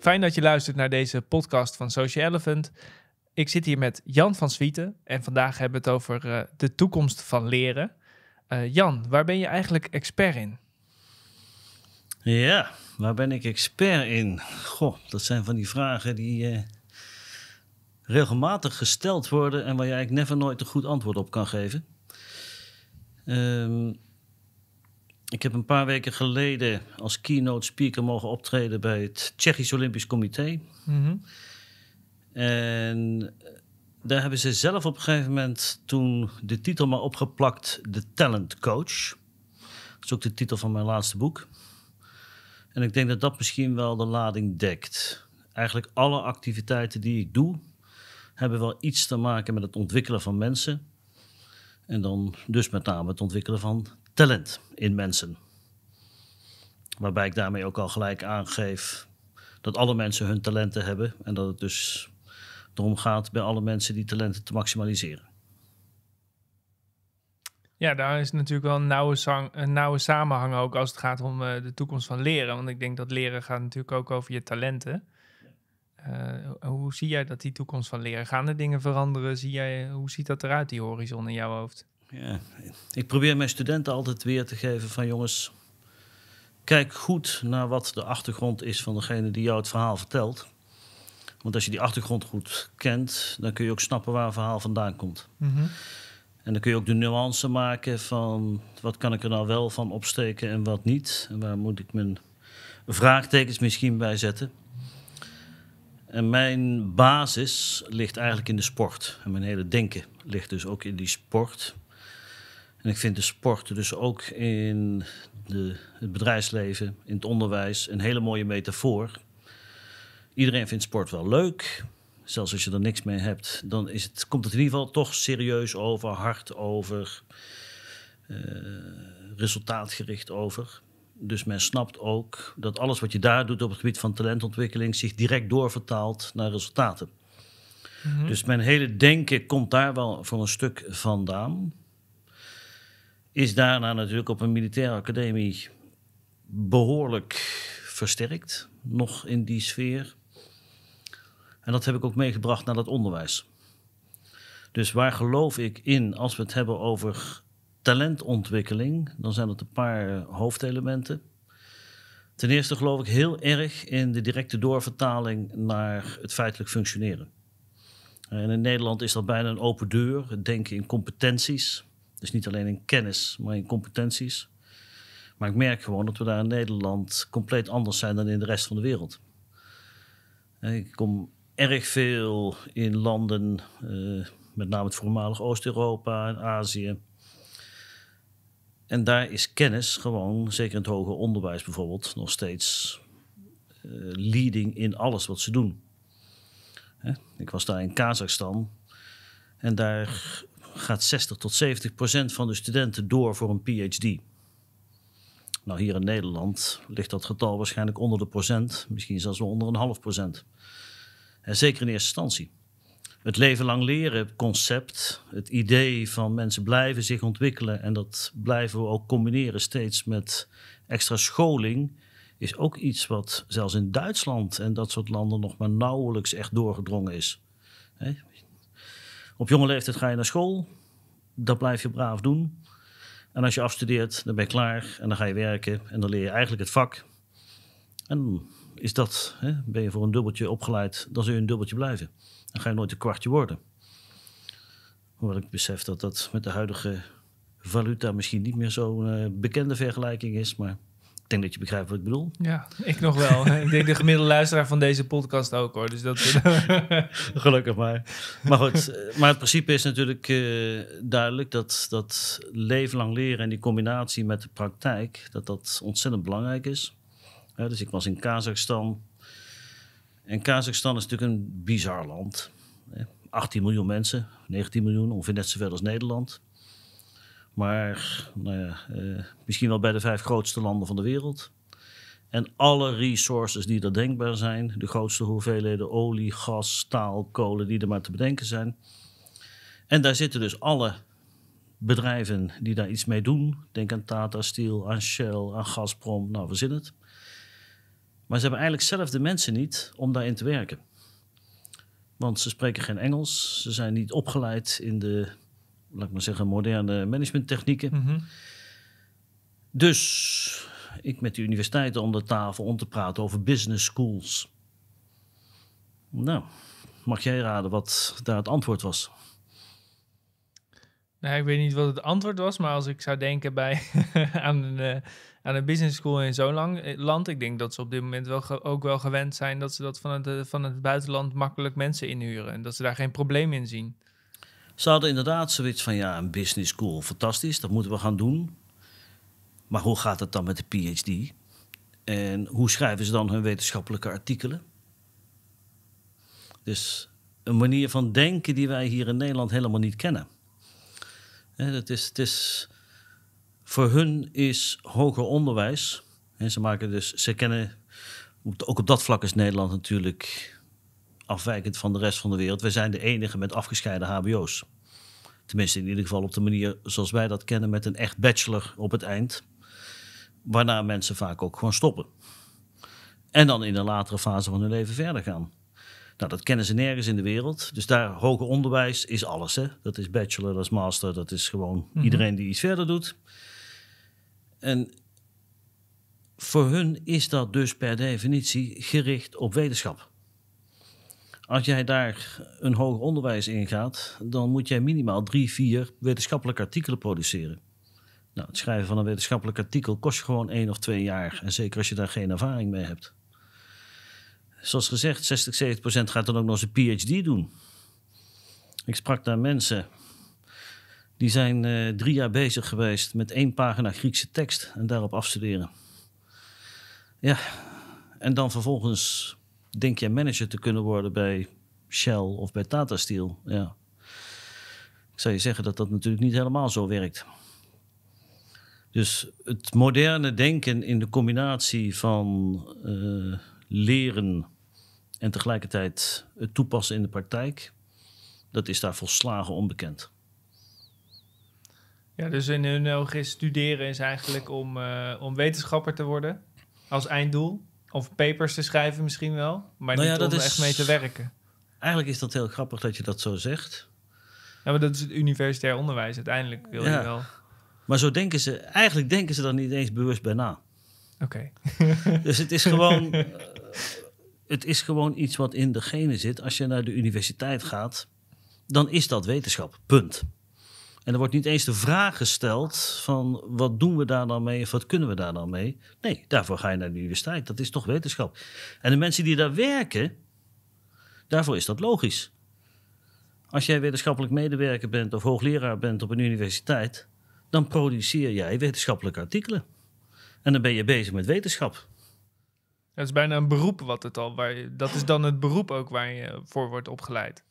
Fijn dat je luistert naar deze podcast van Social Elephant. Ik zit hier met Jan van Swieten en vandaag hebben we het over eh, de toekomst van leren. Eh, Jan, waar ben je eigenlijk expert in? Ja, waar ben ik expert in? Goh, dat zijn van die vragen die eh, regelmatig gesteld worden en waar je eigenlijk never nooit een goed antwoord op kan geven. Um, ik heb een paar weken geleden als keynote speaker mogen optreden bij het Tsjechisch Olympisch Comité. Mhm. En eh, daar hebben ze zelf op een gegeven moment toen de titel maar opgeplakt: de Talent Coach. Dat is ook de titel van mijn laatste boek. En ik denk dat dat misschien wel de lading dekt. Eigenlijk alle activiteiten die ik doe, hebben wel iets te maken met het ontwikkelen van mensen. En dan dus met name het ontwikkelen van talent in mensen. Waarbij ik daarmee ook al gelijk aangeef dat alle mensen hun talenten hebben en dat het dus erom gaat bij alle mensen die talenten te maximaliseren. Ja, daar is natuurlijk wel een nauwe, een nauwe samenhang ook als het gaat om eh, de toekomst van leren. Want ik denk dat leren gaat natuurlijk ook over je talenten. Eh, hoe zie jij dat die toekomst van leren? Gaan er dingen veranderen? Zie jij, hoe ziet dat eruit, die horizon in jouw hoofd? ja, ik probeer mijn studenten altijd weer te geven van jongens, kijk goed naar wat de achtergrond is van degene die jou het verhaal vertelt. Want als je die achtergrond goed kent, dan kun je ook snappen waar een verhaal vandaan komt. Mhm. En dan kun je ook de nuance maken van wat kan ik er nou wel van opsteken en wat niet. En waar moet ik mijn vraagtekens misschien bij zetten. En mijn basis ligt eigenlijk in de sport. En mijn hele denken ligt dus ook in die sport. En ik vind de sport dus ook in de, het bedrijfsleven, in het onderwijs, een hele mooie metafoor. Iedereen vindt sport wel leuk. Zelfs als je er niks mee hebt, dan is het, komt het in ieder geval toch serieus over, hard over, eh, resultaatgericht over. Dus men snapt ook dat alles wat je daar doet op het gebied van talentontwikkeling zich direct doorvertaalt naar resultaten. Mhm. Dus mijn hele denken komt daar wel voor een stuk vandaan is daarna natuurlijk op een militaire academie behoorlijk versterkt, nog in die sfeer. En dat heb ik ook meegebracht naar dat onderwijs. Dus waar geloof ik in als we het hebben over talentontwikkeling, dan zijn dat een paar eh, hoofdelementen. Ten eerste geloof ik heel erg in de directe doorvertaling naar het feitelijk functioneren. En in Nederland is dat bijna een open deur, het denken in competenties. Dus niet alleen in kennis, maar in competenties. Maar ik merk gewoon dat we daar in Nederland compleet anders zijn dan in de rest van de wereld. Eh, ik kom erg veel in landen, eh, met name het voormalig Oost-Europa en Azië. En daar is kennis gewoon, zeker in het hoger onderwijs bijvoorbeeld, nog steeds eh, leading in alles wat ze doen. Ik was daar in Kazachstan en daar gaat 60 tot 70 procent van de studenten door voor een PhD. Nou, hier in Nederland ligt dat getal waarschijnlijk onder de procent, misschien zelfs wel onder een half procent. En zeker in eerste instantie. Het leven lang leren, concept, het idee van mensen blijven zich ontwikkelen en dat blijven we ook combineren steeds met extra scholing, is ook iets wat zelfs in Duitsland en dat soort landen nog maar nauwelijks echt doorgedrongen is. Op jonge leeftijd ga je naar school. Dat blijf je braaf doen. En als je afstudeert, dan ben je klaar en dan ga je werken en dan leer je eigenlijk het vak. En is dat, hè? ben je voor een dubbeltje opgeleid, dan zul je een dubbeltje blijven. Dan ga je nooit een kwartje worden. Hoewel ik besef dat dat met de huidige valuta misschien niet meer zo'n eh, bekende vergelijking is, maar ik denk dat je begrijpt wat ik bedoel. Ja, ik nog wel. ik denk de gemiddelde luisteraar van deze podcast ook hoor. Dus dat... Gelukkig maar. Maar goed, eh, maar het principe is natuurlijk eh, duidelijk dat dat leven lang leren en die combinatie met de praktijk, dat dat ontzettend belangrijk is. dus ik was in Kazachstan. En Kazachstan is natuurlijk een bizar land. 18 miljoen mensen, 19 miljoen, ongeveer net zoveel als Nederland. Maar nou ja, eh, misschien wel bij de vijf grootste landen van de wereld. En alle resources die er denkbaar zijn, de grootste hoeveelheden olie, gas, staal, kolen die er maar te bedenken zijn. En daar zitten dus alle bedrijven die daar iets mee doen. Denk aan Tata Steel, aan Shell, aan Gazprom, nou verzin het. Maar ze hebben eigenlijk zelf de mensen niet om daarin te werken. Want ze spreken geen Engels, ze zijn niet opgeleid in de laat ik maar zeggen, moderne managementtechnieken. Mm Dus ik met de universiteiten om de tafel om te praten over business schools. Nou, mag jij raden wat daar het antwoord was? Nou, ik weet niet wat het antwoord was, maar als ik zou denken bij, aan, een, eh, aan een business school in zo'n eh, land, ik denk dat ze op dit moment wel ook wel gewend zijn dat ze dat van het, eh, van het buitenland makkelijk mensen inhuren en dat ze daar geen probleem in zien. Ze hadden inderdaad zoiets van, ja, een business school, fantastisch, dat moeten we gaan doen. Maar hoe gaat het dan met de PhD? En hoe schrijven ze dan hun wetenschappelijke artikelen? Dus een manier van denken die wij hier in Nederland helemaal niet kennen. dat is, het is, voor hun is hoger onderwijs. En ze maken dus, ze kennen, ook op dat vlak is Nederland natuurlijk afwijkend van de rest van de wereld. Wij zijn de enige met afgescheiden HBO's. Tenminste, in ieder geval op de manier zoals wij dat kennen, met een echt bachelor op het eind. Waarna mensen vaak ook gewoon stoppen. En dan in een latere fase van hun leven verder gaan. Nou, dat kennen ze nergens in de wereld. Dus daar hoger onderwijs is alles. Hè? Dat is bachelor, dat is master, dat is gewoon mhm. iedereen die iets verder doet. En voor hun is dat dus per definitie gericht op wetenschap. Als jij daar een hoger onderwijs in gaat, dan moet jij minimaal drie, vier wetenschappelijke artikelen produceren. Nou, het schrijven van een wetenschappelijk artikel kost je gewoon één of twee jaar. En zeker als je daar geen ervaring mee hebt. Zoals gezegd, 60, 70 procent gaat dan ook nog zijn PhD doen. Ik sprak daar mensen die zijn eh, drie jaar bezig geweest met één pagina Griekse tekst en daarop afstuderen. Ja, en dan vervolgens denk jij manager te kunnen worden bij Shell of bij Tata Steel? Ja. Ik zou je zeggen dat dat natuurlijk niet helemaal zo werkt. Dus het moderne denken in de combinatie van eh, leren en tegelijkertijd het toepassen in de praktijk, dat is daar volslagen onbekend. Ja, dus in hun ogen is studeren is eigenlijk om, eh, om wetenschapper te worden als einddoel. Of papers te schrijven misschien wel, maar nou niet om is... echt mee te werken. Eigenlijk is dat heel grappig dat je dat zo zegt. Ja, maar dat is het universitair onderwijs. Uiteindelijk wil ja. je wel... Maar zo denken ze... Eigenlijk denken ze dan niet eens bewust bij na. Oké. dus het is gewoon... Eh, het is gewoon iets wat in de genen zit. Als je naar de universiteit gaat, dan is dat wetenschap. Punt. En er wordt niet eens de vraag gesteld van wat doen we daar dan mee of wat kunnen we daar dan mee. Nee, daarvoor ga je naar de universiteit. Dat is toch wetenschap. En de mensen die daar werken, daarvoor is dat logisch. Als jij wetenschappelijk medewerker bent of hoogleraar bent op een universiteit, dan produceer jij wetenschappelijke artikelen. En dan ben je bezig met wetenschap. Dat is bijna een beroep wat het al, waar je, dat is dan het beroep ook waar je voor wordt opgeleid.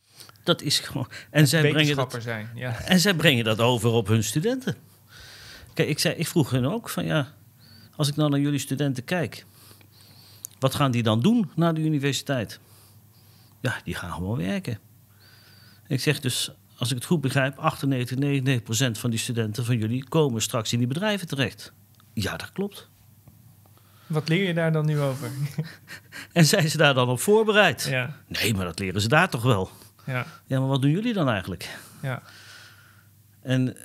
Dat is gewoon. En, zij brengen, dat, zijn, ja. en zij brengen dat over op hun studenten. Kijk, ik, zei, ik vroeg hen ook van ja, als ik nou naar jullie studenten kijk, wat gaan die dan doen na de universiteit? Ja, die gaan gewoon werken. Ik zeg dus, als ik het goed begrijp, 98, 99 procent van die studenten van jullie komen straks in die bedrijven terecht. Ja, dat klopt. Wat leer je daar dan nu over? en zijn ze daar dan op voorbereid? Ja. Nee, maar dat leren ze daar toch wel. Ja. ja, maar wat doen jullie dan eigenlijk? Ja. En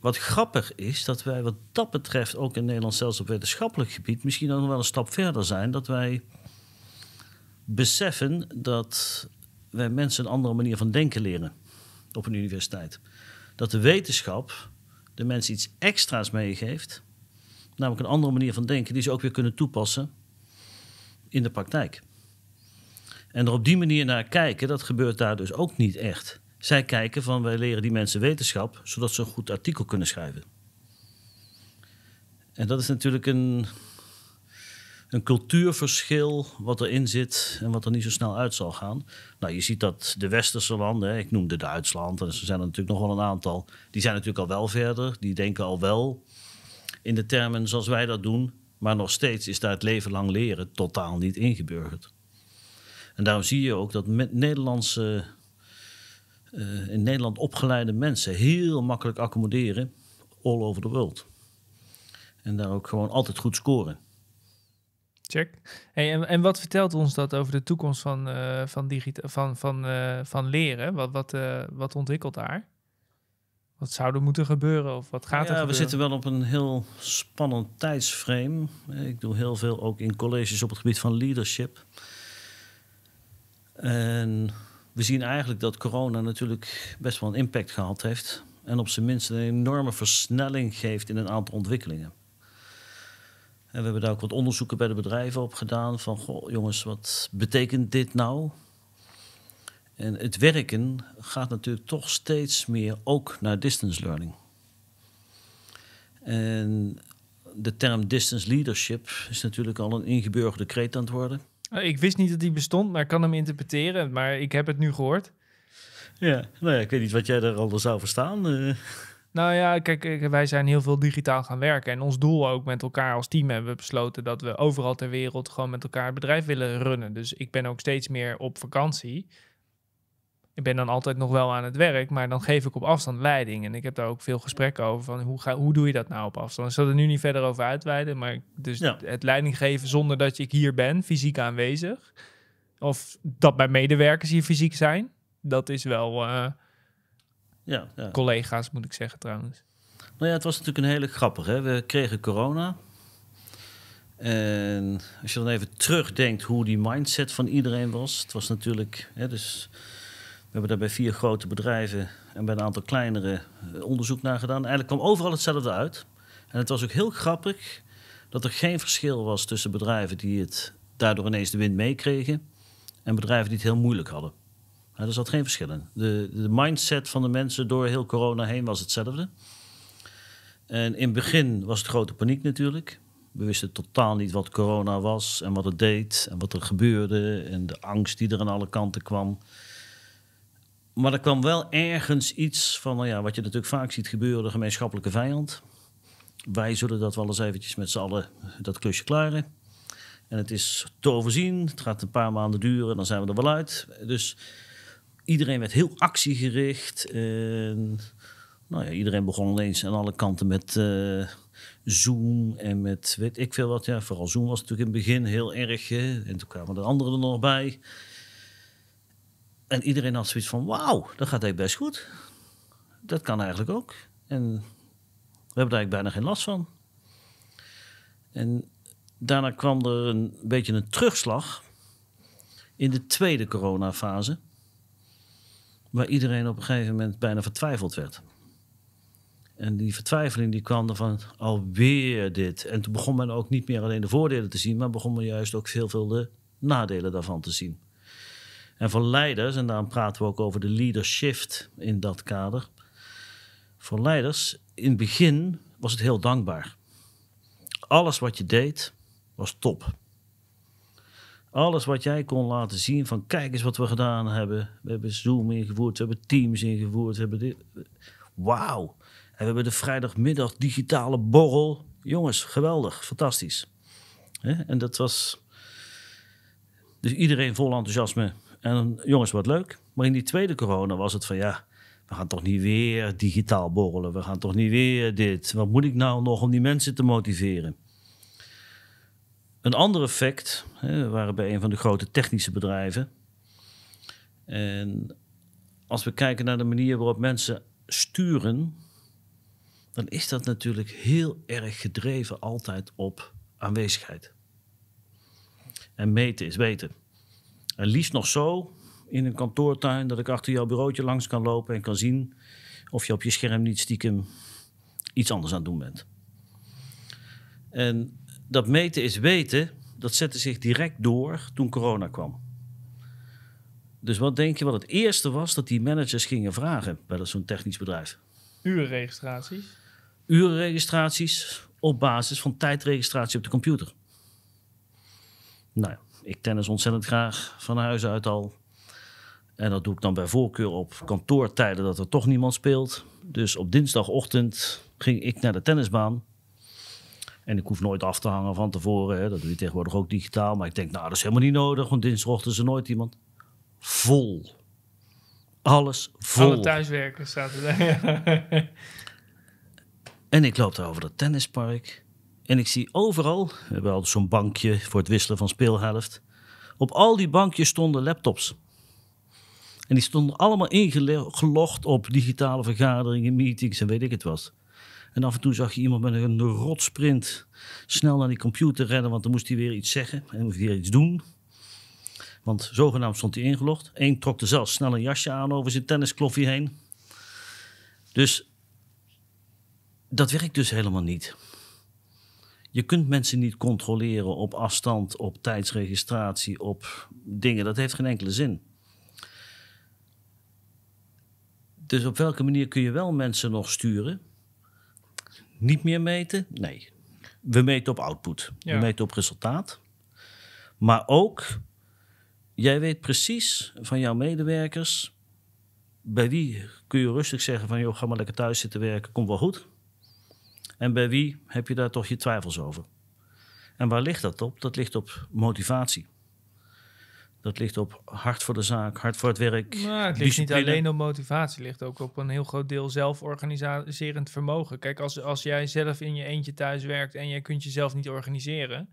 wat grappig is, dat wij wat dat betreft ook in Nederland zelfs op wetenschappelijk gebied misschien nog wel een stap verder zijn. Dat wij beseffen dat wij mensen een andere manier van denken leren op een universiteit. Dat de wetenschap de mensen iets extra's meegeeft, namelijk een andere manier van denken, die ze ook weer kunnen toepassen in de praktijk. En er op die manier naar kijken, dat gebeurt daar dus ook niet echt. Zij kijken van wij leren die mensen wetenschap, zodat ze een goed artikel kunnen schrijven. En dat is natuurlijk een, een cultuurverschil wat erin zit en wat er niet zo snel uit zal gaan. Nou, je ziet dat de westerse landen, ik noemde Duitsland, en er zijn er natuurlijk nog wel een aantal, die zijn natuurlijk al wel verder, die denken al wel in de termen zoals wij dat doen, maar nog steeds is daar het leven lang leren totaal niet ingeburgerd. En daarom zie je ook dat Nederlandse, eh, in Nederland opgeleide mensen heel makkelijk accommoderen all over the world. En daar ook gewoon altijd goed scoren. Check. Hey, en, wat vertelt ons dat over de toekomst van, eh, van, digita van, van, eh, van leren? Wat, wat, wat ontwikkelt daar? Wat zou er moeten gebeuren of wat gaat er gebeuren? We zitten wel op een heel spannend tijdsframe. Ik doe heel veel ook in colleges op het gebied van leadership. En we zien eigenlijk dat corona natuurlijk best wel een impact gehad heeft. En op zijn minst een enorme versnelling geeft in een aantal ontwikkelingen. En we hebben daar ook wat onderzoeken bij de bedrijven op gedaan. Van, goh, jongens, wat betekent dit nou? En het werken gaat natuurlijk toch steeds meer ook naar distance learning. En de term distance leadership is natuurlijk al een ingeburgerde kreet aan het worden. Eh, ik wist niet dat die bestond, maar ik kan hem interpreteren. Maar ik heb het nu gehoord. Ja, nou ja, ik weet niet wat jij al anders zou verstaan. Eh. Nou ja, kijk, eh, wij zijn heel veel digitaal gaan werken. En ons doel ook met elkaar als team hebben we besloten dat we overal ter wereld gewoon met elkaar het bedrijf willen runnen. Dus ik ben ook steeds meer op vakantie ik ben dan altijd nog wel aan het werk, maar dan geef ik op afstand leiding. En ik heb daar ook veel gesprekken over van hoe, ga, hoe doe je dat nou op afstand? Ik zal er nu niet verder over uitweiden, maar dus het leiding geven zonder dat ik hier ben, fysiek aanwezig. Of dat mijn medewerkers hier fysiek zijn, dat is wel eh, ja, ja. collega's moet ik zeggen trouwens. Nou ja, het was natuurlijk een hele grappige. We kregen corona. En als je dan even terugdenkt hoe die mindset van iedereen was. Het was natuurlijk, hè, dus we hebben daar bij vier grote bedrijven en bij een aantal kleinere eh, onderzoek naar gedaan. Eigenlijk kwam overal hetzelfde uit. En het was ook heel grappig dat er geen verschil was tussen bedrijven die het daardoor ineens de wind meekregen en bedrijven die het heel moeilijk hadden. er zat geen verschil in. De, de, mindset van de mensen door heel corona heen was hetzelfde. En in het begin was het grote paniek natuurlijk. We wisten totaal niet wat corona was en wat het deed en wat er gebeurde en de angst die er aan alle kanten kwam maar er kwam wel ergens iets van, nou ja, wat je natuurlijk vaak ziet gebeuren, de gemeenschappelijke vijand. Wij zullen dat wel eens eventjes met z'n allen dat klusje klaren. En het is te overzien, het gaat een paar maanden duren, dan zijn we er wel uit. Dus iedereen werd heel actiegericht. nou ja, iedereen begon ineens aan alle kanten met eh, Zoom en met weet ik veel wat. Ja, vooral Zoom was natuurlijk in het begin heel erg. Hè. En toen kwamen er anderen er nog bij. En iedereen had zoiets van, wauw, dat gaat eigenlijk best goed. Dat kan eigenlijk ook. En we hebben daar eigenlijk bijna geen last van. En daarna kwam er een beetje een terugslag in de tweede coronafase. Waar iedereen op een gegeven moment bijna vertwijfeld werd. En die vertwijfeling die kwam er van alweer dit. En toen begon men ook niet meer alleen de voordelen te zien, maar begon men juist ook veel, veel de nadelen daarvan te zien. En voor leiders, en daarom praten we ook over de leadership in dat kader. Voor leiders, in het begin was het heel dankbaar. Alles wat je deed was top. Alles wat jij kon laten zien van kijk eens wat we gedaan hebben. We hebben Zoom ingevoerd, we hebben Teams ingevoerd, we hebben dit. Wauw. En we hebben de vrijdagmiddag digitale borrel. Jongens, geweldig, fantastisch. En dat was dus iedereen vol enthousiasme en jongens, wat leuk. Maar in die tweede corona was het van ja, we gaan toch niet weer digitaal borrelen. We gaan toch niet weer dit. Wat moet ik nou nog om die mensen te motiveren? Een ander effect, hè, we waren bij een van de grote technische bedrijven. En als we kijken naar de manier waarop mensen sturen, dan is dat natuurlijk heel erg gedreven altijd op aanwezigheid. En meten is weten. En liefst nog zo in een kantoortuin dat ik achter jouw bureautje langs kan lopen en kan zien of je op je scherm niet stiekem iets anders aan het doen bent. En dat meten is weten, dat zette zich direct door toen corona kwam. Dus wat denk je wat het eerste was dat die managers gingen vragen bij zo'n technisch bedrijf? Urenregistraties. Urenregistraties op basis van tijdregistratie op de computer. Nou ja, ik tennis ontzettend graag van huis uit al. En dat doe ik dan bij voorkeur op kantoortijden dat er toch niemand speelt. Dus op dinsdagochtend ging ik naar de tennisbaan. En ik hoef nooit af te hangen van tevoren. Hè. Dat doe je tegenwoordig ook digitaal. Maar ik denk, nou, dat is helemaal niet nodig. Want dinsdagochtend is er nooit iemand. Vol. Alles vol. Alle thuiswerkers zaten daar. en ik loop daar over dat tennispark. En ik zie overal, we hebben al zo'n bankje voor het wisselen van speelhelft. Op al die bankjes stonden laptops. En die stonden allemaal ingelogd op digitale vergaderingen, meetings en weet ik het wat. En af en toe zag je iemand met een rotsprint snel naar die computer rennen, want dan moest hij weer iets zeggen en moest hij weer iets doen. Want zogenaamd stond hij ingelogd. Eén trok er zelfs snel een jasje aan over zijn tenniskloffie heen. Dus dat werkt dus helemaal niet. Je kunt mensen niet controleren op afstand, op tijdsregistratie, op dingen. Dat heeft geen enkele zin. Dus op welke manier kun je wel mensen nog sturen? Niet meer meten? Nee. We meten op output. We meten op resultaat. Maar ook, jij weet precies van jouw medewerkers... bij wie kun je rustig zeggen van... joh, ga maar lekker thuis zitten werken, komt wel goed. En bij wie heb je daar toch je twijfels over? En waar ligt dat op? Dat ligt op motivatie. Dat ligt op hard voor de zaak, hard voor het werk. Maar nou, het ligt niet alleen op motivatie, het ligt ook op een heel groot deel zelforganiserend vermogen. Kijk, als, als jij zelf in je eentje thuis werkt en jij kunt jezelf niet organiseren.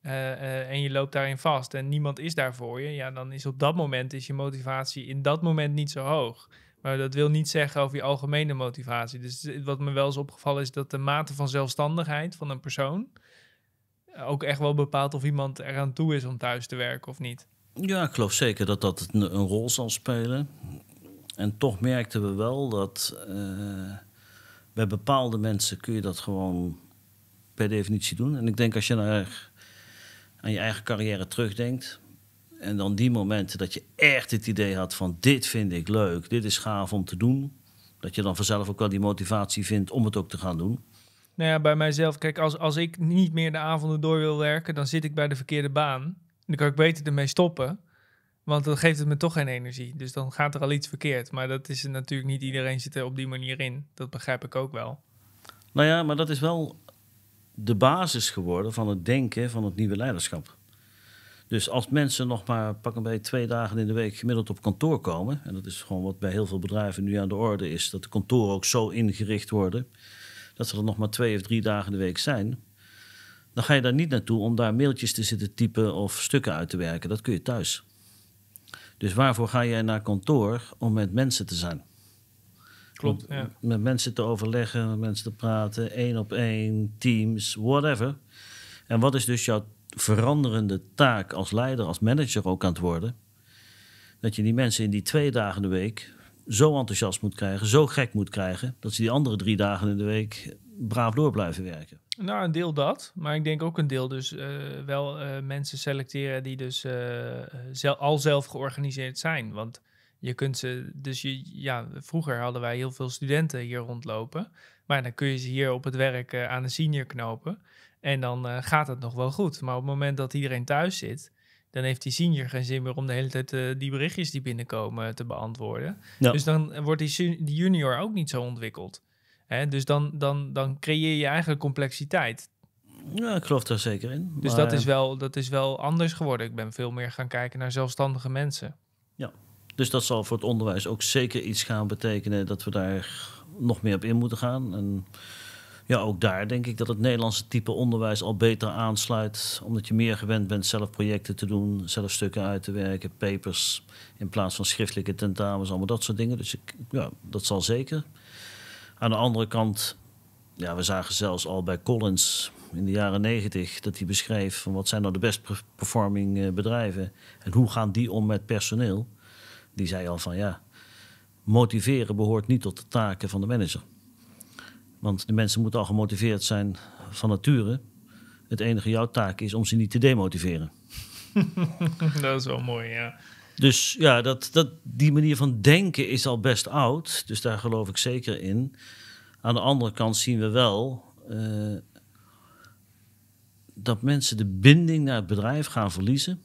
Eh, eh, en je loopt daarin vast en niemand is daar voor je, ja, dan is op dat moment is je motivatie in dat moment niet zo hoog. Maar dat wil niet zeggen over je algemene motivatie. Dus wat me wel is opgevallen is dat de mate van zelfstandigheid van een persoon eh, ook echt wel bepaalt of iemand eraan toe is om thuis te werken of niet. Ja, ik geloof zeker dat dat een, rol zal spelen. En toch merkten we wel dat eh, bij bepaalde mensen kun je dat gewoon per definitie doen. En ik denk als je naar, aan je eigen carrière terugdenkt, en dan die momenten dat je echt het idee had van dit vind ik leuk, dit is gaaf om te doen. Dat je dan vanzelf ook wel die motivatie vindt om het ook te gaan doen. Nou ja, bij mijzelf, kijk, als, als ik niet meer de avonden door wil werken, dan zit ik bij de verkeerde baan. En dan kan ik beter ermee stoppen, want dan geeft het me toch geen energie. Dus dan gaat er al iets verkeerd. Maar dat is natuurlijk niet iedereen zit er op die manier in. Dat begrijp ik ook wel. Nou ja, maar dat is wel de basis geworden van het denken van het nieuwe leiderschap. Dus als mensen nog maar pak een beetje twee dagen in de week gemiddeld op kantoor komen, en dat is gewoon wat bij heel veel bedrijven nu aan de orde is, dat de kantoren ook zo ingericht worden dat ze er nog maar twee of drie dagen in de week zijn, dan ga je daar niet naartoe om daar mailtjes te zitten typen of stukken uit te werken. Dat kun je thuis. Dus waarvoor ga jij naar kantoor om met mensen te zijn? Klopt. ja. Met mensen te overleggen, met mensen te praten, één op één, teams, whatever. En wat is dus jouw veranderende taak als leider, als manager ook aan het worden. Dat je die mensen in die twee dagen de week zo enthousiast moet krijgen, zo gek moet krijgen, dat ze die andere drie dagen in de week braaf door blijven werken. Nou, een deel dat, maar ik denk ook een deel dus eh, wel eh, mensen selecteren die dus eh, al zelf georganiseerd zijn. Want je kunt ze, dus je, ja, vroeger hadden wij heel veel studenten hier rondlopen, maar dan kun je ze hier op het werk aan een senior knopen. En dan eh, gaat het nog wel goed. Maar op het moment dat iedereen thuis zit, dan heeft die senior geen zin meer om de hele tijd eh, die berichtjes die binnenkomen eh, te beantwoorden. Dus dan wordt die, junior ook niet zo ontwikkeld. Hè? Dus dan, dan, dan creëer je eigenlijk complexiteit. Ja, ik geloof daar zeker in. Dus dat, is wel, dat is wel anders geworden. Ik ben veel meer gaan kijken naar zelfstandige mensen. Ja, dus dat zal voor het onderwijs ook zeker iets gaan betekenen dat we daar nog meer op in moeten gaan. En ja, ook daar denk ik dat het Nederlandse type onderwijs al beter aansluit. Omdat je meer gewend bent zelf projecten te doen, zelf stukken uit te werken, papers in plaats van schriftelijke tentamens, allemaal dat soort dingen. Dus ik, ja, dat zal zeker. Aan de andere kant, ja, we zagen zelfs al bij Collins in de jaren negentig dat hij beschreef van wat zijn nou de best performing eh, bedrijven en hoe gaan die om met personeel. Die zei al van ja, motiveren behoort niet tot de taken van de manager. Want de mensen moeten al gemotiveerd zijn van nature. Het enige jouw taak is om ze niet te demotiveren. dat is wel mooi, ja. Dus ja, dat, dat, die manier van denken is al best oud. Dus daar geloof ik zeker in. Aan de andere kant zien we wel eh, dat mensen de binding naar het bedrijf gaan verliezen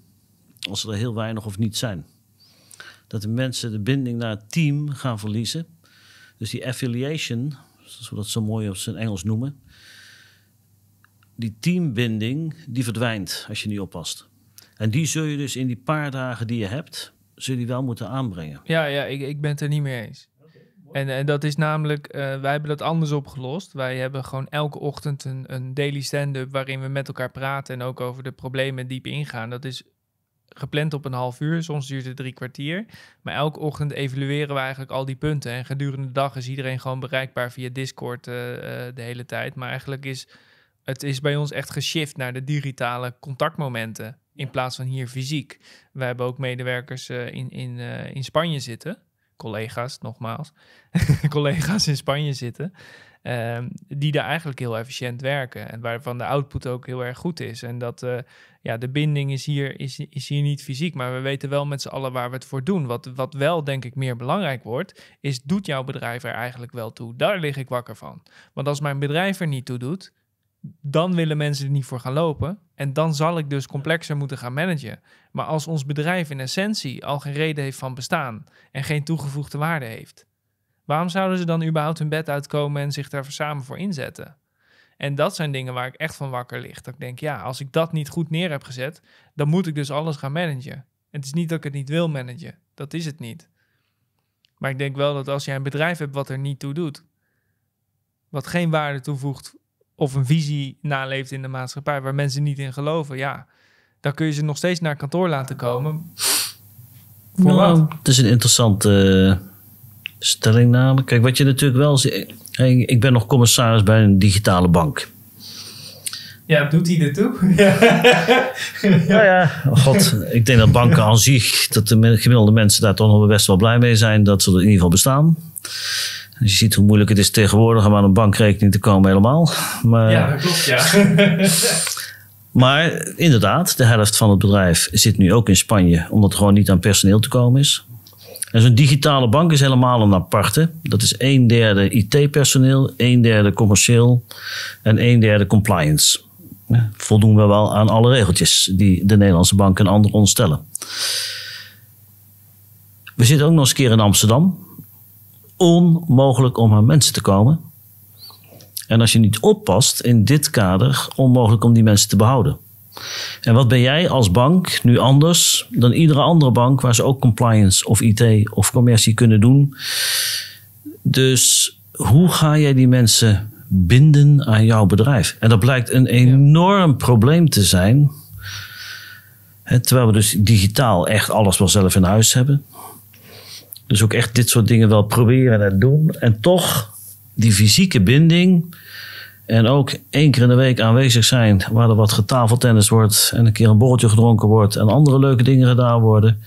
als ze er heel weinig of niet zijn. Dat de mensen de binding naar het team gaan verliezen. Dus die affiliation, zoals we dat zo mooi op zijn Engels noemen. Die teambinding, die verdwijnt als je niet oppast. En die zul je dus in die paar dagen die je hebt, zul je wel moeten aanbrengen. Ja, ja ik, ik ben het er niet mee eens. En, en, dat is namelijk, eh, wij hebben dat anders opgelost. Wij hebben gewoon elke ochtend een, een daily stand-up waarin we met elkaar praten en ook over de problemen diep ingaan. Dat is gepland op een half uur, soms duurt het drie kwartier. Maar elke ochtend evalueren we eigenlijk al die punten. En gedurende de dag is iedereen gewoon bereikbaar via Discord eh, eh, de hele tijd. Maar eigenlijk is het is bij ons echt geshift naar de digitale contactmomenten in plaats van hier fysiek. We hebben ook medewerkers eh, in, in, in Spanje zitten, collega's nogmaals, collega's in Spanje zitten. Ehm, die daar eigenlijk heel efficiënt werken en waarvan de output ook heel erg goed is. En dat eh, ja, de binding is hier, is, is hier niet fysiek, maar we weten wel met z'n allen waar we het voor doen. Wat, wat wel denk ik meer belangrijk wordt, is doet jouw bedrijf er eigenlijk wel toe? Daar lig ik wakker van. Want als mijn bedrijf er niet toe doet, dan willen mensen er niet voor gaan lopen. En dan zal ik dus complexer moeten gaan managen. Maar als ons bedrijf in essentie al geen reden heeft van bestaan en geen toegevoegde waarde heeft, Waarom zouden ze dan überhaupt hun bed uitkomen en zich daar samen voor inzetten? En dat zijn dingen waar ik echt van wakker lig. Dat ik denk, ja, als ik dat niet goed neer heb gezet, dan moet ik dus alles gaan managen. Het is niet dat ik het niet wil managen. Dat is het niet. Maar ik denk wel dat als jij een bedrijf hebt wat er niet toe doet, wat geen waarde toevoegt of een visie naleeft in de maatschappij waar mensen niet in geloven, ja, dan kun je ze nog steeds naar kantoor laten komen. Voor nou, wat? Het is een interessante eh, Stellingname. Kijk, wat je natuurlijk wel ziet. Ik ben nog commissaris bij een digitale bank. Ja, doet hij dat toe? ja, nou ja, oh god. Ik denk dat banken aan zich, dat de gemiddelde mensen daar toch nog best wel blij mee zijn dat ze er in ieder geval bestaan. Dus je ziet hoe moeilijk het is tegenwoordig om aan een bankrekening te komen helemaal. Maar, ja, dat klopt, ja. maar inderdaad, de helft van het bedrijf zit nu ook in Spanje, omdat er gewoon niet aan personeel te komen is. En zo'n digitale bank is helemaal een aparte. Dat is een derde IT-personeel, een derde commercieel en een derde compliance. Voldoen we wel aan alle regeltjes die de Nederlandse bank en anderen ons stellen. We zitten ook nog eens een keer in Amsterdam. Onmogelijk om aan mensen te komen. En als je niet oppast in dit kader, onmogelijk om die mensen te behouden. En wat ben jij als bank nu anders dan iedere andere bank waar ze ook compliance of IT of commercie kunnen doen? Dus hoe ga jij die mensen binden aan jouw bedrijf? En dat blijkt een enorm probleem te zijn. terwijl we dus digitaal echt alles wel zelf in huis hebben. Dus ook echt dit soort dingen wel proberen en doen. En toch die fysieke binding en ook één keer in de week aanwezig zijn waar er wat getafeltennis wordt en een keer een borreltje gedronken wordt en andere leuke dingen gedaan worden.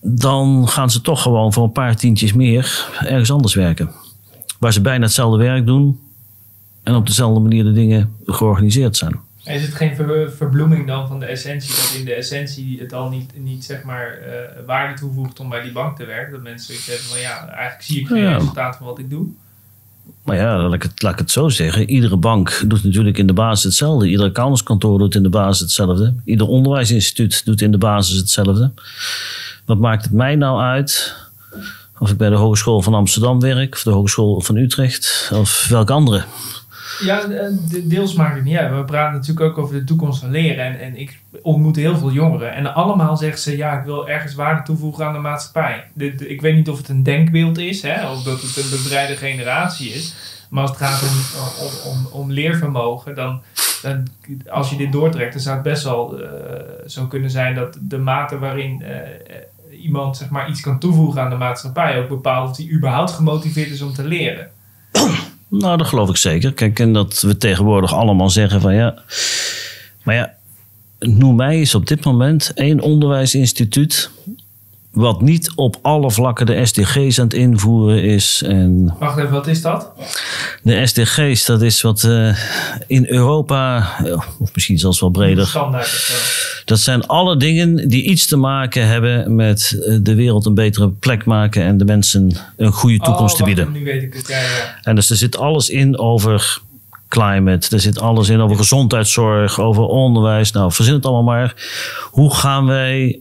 Dan gaan ze toch gewoon voor een paar tientjes meer ergens anders werken. Waar ze bijna hetzelfde werk doen en op dezelfde manier de dingen georganiseerd zijn. Is het geen verbloeming dan van de essentie, dat in de essentie het al niet, niet zeg maar eh, waarde toevoegt om bij die bank te werken? Dat mensen zeggen, van ja, eigenlijk zie ik geen resultaat van wat ik doe. Maar ja, laat ik, het, zo zeggen. Iedere bank doet natuurlijk in de basis hetzelfde. Iedere accountantskantoor doet in de basis hetzelfde. Ieder onderwijsinstituut doet in de basis hetzelfde. Wat maakt het mij nou uit of ik bij de Hogeschool van Amsterdam werk, of de Hogeschool van Utrecht, of welk andere? Ja, eh, deels maakt het niet uit. We praten natuurlijk ook over de toekomst van leren. En, en ik ontmoet heel veel jongeren. En allemaal zeggen ze, ja, ik wil ergens waarde toevoegen aan de maatschappij. ik weet niet of het een denkbeeld is, hè, of dat het een bevrijde generatie is. Maar als het gaat om, om, om, leervermogen, dan, dan, als je dit doortrekt, dan zou het best wel eh, zo kunnen zijn dat de mate waarin eh, iemand zeg maar, iets kan toevoegen aan de maatschappij ook bepaalt of hij überhaupt gemotiveerd is om te leren. Nou, dat geloof ik zeker. Kijk, en dat we tegenwoordig allemaal zeggen van ja. Maar ja, noem mij eens op dit moment één onderwijsinstituut wat niet op alle vlakken de SDG's aan het invoeren is. En Wacht even, wat is dat? De SDG's, dat is wat eh, in Europa, eh, of misschien zelfs wel breder. Dat zijn alle dingen die iets te maken hebben met eh, de wereld een betere plek maken en de mensen een goede oh, toekomst te bieden. Nu weet ik het, ja, ja. En dus er zit alles in over climate. Er zit alles in over gezondheidszorg, over onderwijs. Nou, verzin het allemaal maar. Hoe gaan wij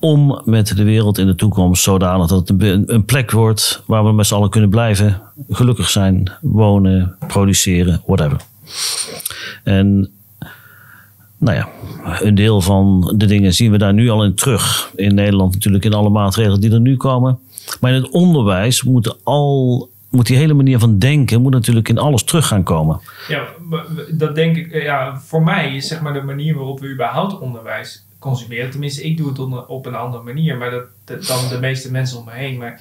om met de wereld in de toekomst zodanig dat het een plek wordt waar we met z'n allen kunnen blijven gelukkig zijn, wonen, produceren, whatever. En nou ja, een deel van de dingen zien we daar nu al in terug. In Nederland natuurlijk in alle maatregelen die er nu komen. Maar in het onderwijs moet, al, moet die hele manier van denken moet natuurlijk in alles terug gaan komen. Ja, dat denk ik. Ja, voor mij is zeg maar de manier waarop we überhaupt onderwijs consumeren. Tenminste, ik doe het op een andere manier, maar dat, dat, dan de meeste mensen om me heen. Maar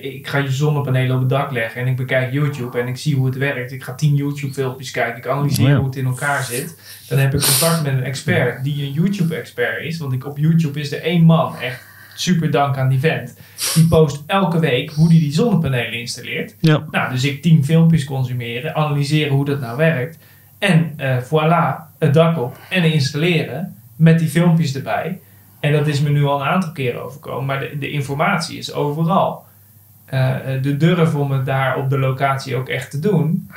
ik ga je zonnepanelen op het dak leggen en ik bekijk YouTube en ik zie hoe het werkt. Ik ga tien YouTube filmpjes kijken, ik analyseer hoe het in elkaar zit. Dan heb ik contact met een expert die een YouTube expert is, want ik, op YouTube is er één man, echt super dank aan die vent. Die post elke week hoe die die zonnepanelen installeert. Ja. Nou, dus ik tien filmpjes consumeren, analyseren hoe dat nou werkt. En eh, voilà, het dak op en installeren met die filmpjes erbij. En dat is me nu al een aantal keren overkomen, maar de, de informatie is overal. Eh, eh, de durf om het daar op de locatie ook echt te doen.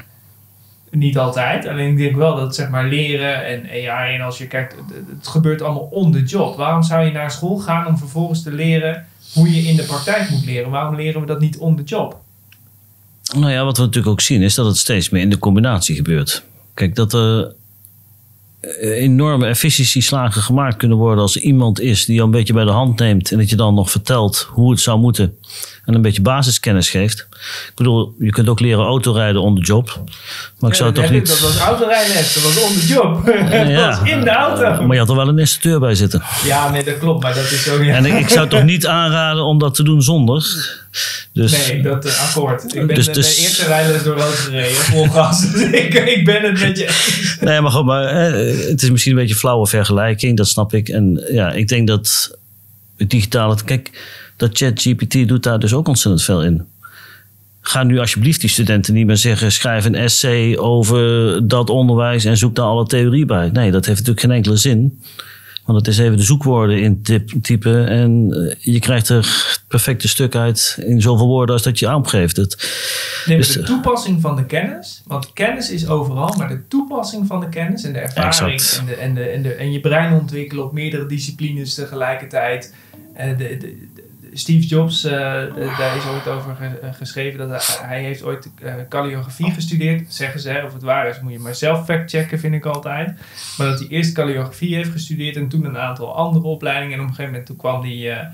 Niet altijd, alleen ik denk wel dat zeg maar leren en AI en als je kijkt, het, het gebeurt allemaal on the job. Waarom zou je naar school gaan om vervolgens te leren hoe je in de praktijk moet leren? Waarom leren we dat niet on the job? Nou ja, wat we natuurlijk ook zien is dat het steeds meer in de combinatie gebeurt. Kijk, dat er eh, eh, enorme efficiëntieslagen gemaakt kunnen worden als iemand is die je een beetje bij de hand neemt en dat je dan nog vertelt hoe het zou moeten en een beetje basiskennis geeft. Ik bedoel, je kunt ook leren autorijden on the job. Maar ik zou het toch niet... Dat was autorijden, dat was on the job. dat ja, was in de auto. Maar je had er wel een instructeur bij zitten. Ja, nee, dat klopt, maar dat is zo... En ik, ik zou toch niet aanraden om dat te doen zonder... Dus, nee, dat eh, akkoord. Ik ben dus, de, dus- eerste rijles door gereden, vol gas. Dus ik, ik, ben het met je. Nee, maar goed, maar, eh, het is misschien een beetje een flauwe vergelijking, dat snap ik. En ja, ik denk dat het digitale... Kijk, dat ChatGPT doet daar dus ook ontzettend veel in. Ga nu alsjeblieft die studenten niet meer zeggen: schrijf een essay over dat onderwijs en zoek daar alle theorie bij. Nee, dat heeft natuurlijk geen enkele zin. Want het is even de zoekwoorden in typen. En eh, je krijgt er het perfecte stuk uit in zoveel woorden als dat je aangeeft. Het, nee, dus, de eh, toepassing van de kennis. Want kennis is overal, maar de toepassing van de kennis en de ervaring. En, de, en, de, en, je brein ontwikkelen op meerdere disciplines tegelijkertijd. Eh, de, Steve Jobs, eh, eh, daar is ooit over eh, geschreven dat hij, heeft ooit uh, calligrafie gestudeerd. zeggen ze, of het waar is, moet je maar zelf factchecken, vind ik altijd. Maar dat hij eerst calligrafie heeft gestudeerd en toen een aantal andere opleidingen. En op een gegeven moment toen kwam hij